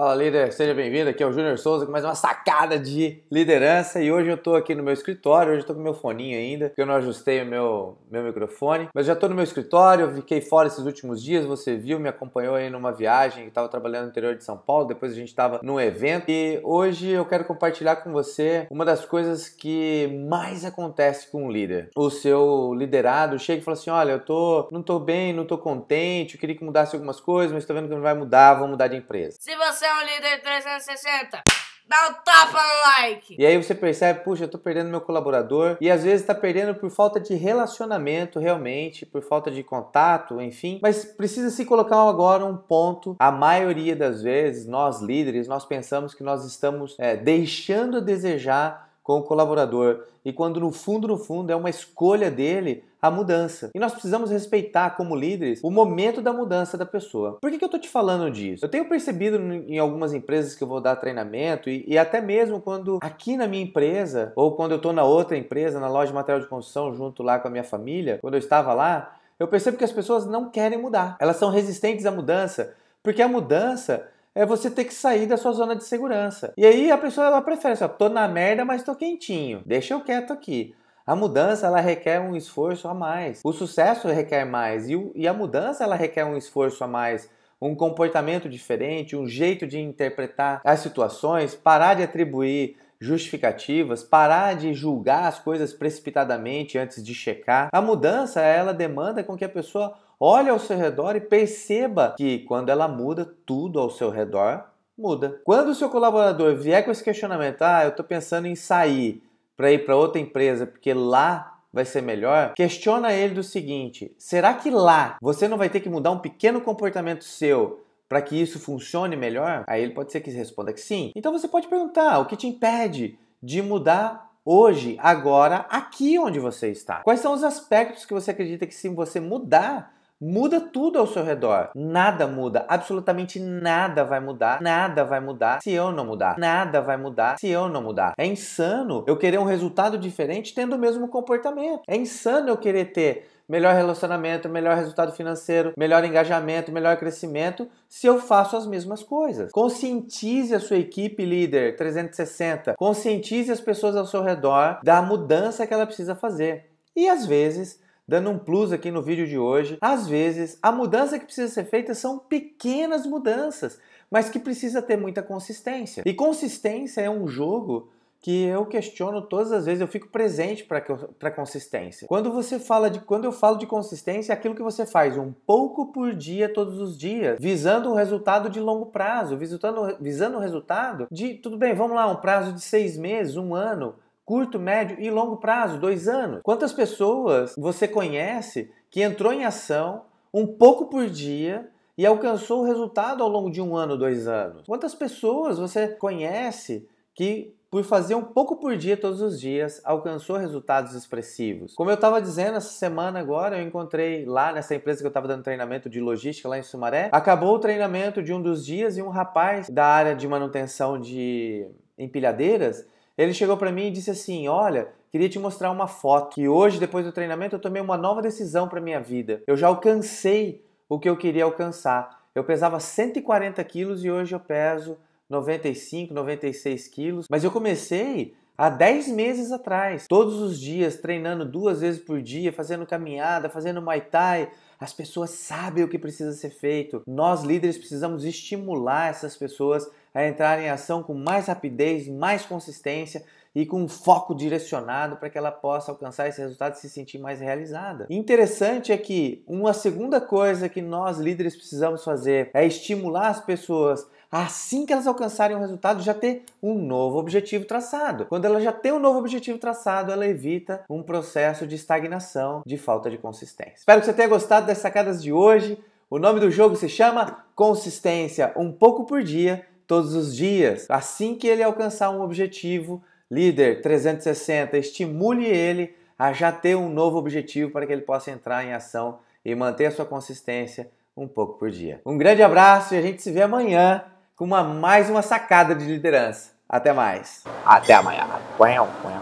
Fala líder, seja bem-vindo. Aqui é o Júnior Souza com mais uma sacada de liderança. E hoje eu tô aqui no meu escritório, hoje eu tô com meu foninho ainda, porque eu não ajustei o meu, meu microfone. Mas já tô no meu escritório, fiquei fora esses últimos dias, você viu, me acompanhou aí numa viagem que tava trabalhando no interior de São Paulo, depois a gente tava num evento. E hoje eu quero compartilhar com você uma das coisas que mais acontece com um líder. O seu liderado chega e fala assim: olha, eu tô não tô bem, não tô contente, eu queria que mudasse algumas coisas, mas tô vendo que não vai mudar, vou mudar de empresa. Se você é um líder 360 dá o um tapa no like. E aí você percebe, puxa, eu tô perdendo meu colaborador. E às vezes tá perdendo por falta de relacionamento, realmente, por falta de contato, enfim. Mas precisa se colocar agora um ponto. A maioria das vezes, nós líderes, nós pensamos que nós estamos é, deixando a desejar com o colaborador e quando no fundo, no fundo, é uma escolha dele a mudança. E nós precisamos respeitar, como líderes, o momento da mudança da pessoa. Por que, que eu estou te falando disso? Eu tenho percebido em algumas empresas que eu vou dar treinamento e, e até mesmo quando aqui na minha empresa ou quando eu estou na outra empresa, na loja de material de construção, junto lá com a minha família, quando eu estava lá, eu percebo que as pessoas não querem mudar. Elas são resistentes à mudança porque a mudança é você ter que sair da sua zona de segurança. E aí a pessoa ela prefere, assim, ó, tô na merda, mas tô quentinho. Deixa eu quieto aqui. A mudança ela requer um esforço a mais. O sucesso requer mais e, o, e a mudança ela requer um esforço a mais um comportamento diferente, um jeito de interpretar as situações, parar de atribuir justificativas, parar de julgar as coisas precipitadamente antes de checar. A mudança, ela demanda com que a pessoa olhe ao seu redor e perceba que quando ela muda, tudo ao seu redor muda. Quando o seu colaborador vier com esse questionamento, ah, eu estou pensando em sair para ir para outra empresa porque lá vai ser melhor, questiona ele do seguinte: será que lá você não vai ter que mudar um pequeno comportamento seu para que isso funcione melhor? Aí ele pode ser que responda que sim. Então você pode perguntar: o que te impede de mudar hoje, agora, aqui onde você está? Quais são os aspectos que você acredita que se você mudar, Muda tudo ao seu redor. Nada muda, absolutamente nada vai mudar. Nada vai mudar se eu não mudar. Nada vai mudar se eu não mudar. É insano eu querer um resultado diferente tendo o mesmo comportamento. É insano eu querer ter melhor relacionamento, melhor resultado financeiro, melhor engajamento, melhor crescimento, se eu faço as mesmas coisas. Conscientize a sua equipe líder 360, conscientize as pessoas ao seu redor da mudança que ela precisa fazer. E às vezes, dando um plus aqui no vídeo de hoje. Às vezes, a mudança que precisa ser feita são pequenas mudanças, mas que precisa ter muita consistência. E consistência é um jogo que eu questiono todas as vezes, eu fico presente para a consistência. Quando você fala de quando eu falo de consistência, é aquilo que você faz um pouco por dia todos os dias, visando um resultado de longo prazo, visando visando um resultado de tudo bem, vamos lá, um prazo de seis meses, um ano, curto, médio e longo prazo, dois anos. Quantas pessoas você conhece que entrou em ação um pouco por dia e alcançou o resultado ao longo de um ano, dois anos? Quantas pessoas você conhece que por fazer um pouco por dia todos os dias, alcançou resultados expressivos. Como eu estava dizendo, essa semana agora eu encontrei lá nessa empresa que eu estava dando treinamento de logística lá em Sumaré. Acabou o treinamento de um dos dias e um rapaz da área de manutenção de empilhadeiras ele chegou para mim e disse assim: Olha, queria te mostrar uma foto que hoje, depois do treinamento, eu tomei uma nova decisão para minha vida. Eu já alcancei o que eu queria alcançar. Eu pesava 140 quilos e hoje eu peso 95, 96 quilos. Mas eu comecei há 10 meses atrás, todos os dias, treinando duas vezes por dia, fazendo caminhada, fazendo muay thai. As pessoas sabem o que precisa ser feito. Nós líderes precisamos estimular essas pessoas a entrar em ação com mais rapidez, mais consistência e com um foco direcionado para que ela possa alcançar esse resultado e se sentir mais realizada. Interessante é que uma segunda coisa que nós líderes precisamos fazer é estimular as pessoas assim que elas alcançarem o resultado, já ter um novo objetivo traçado. Quando ela já tem um novo objetivo traçado, ela evita um processo de estagnação, de falta de consistência. Espero que você tenha gostado das sacadas de hoje. O nome do jogo se chama Consistência, um pouco por dia todos os dias. Assim que ele alcançar um objetivo, líder 360, estimule ele a já ter um novo objetivo para que ele possa entrar em ação e manter a sua consistência um pouco por dia. Um grande abraço e a gente se vê amanhã com uma, mais uma sacada de liderança. Até mais. Até amanhã.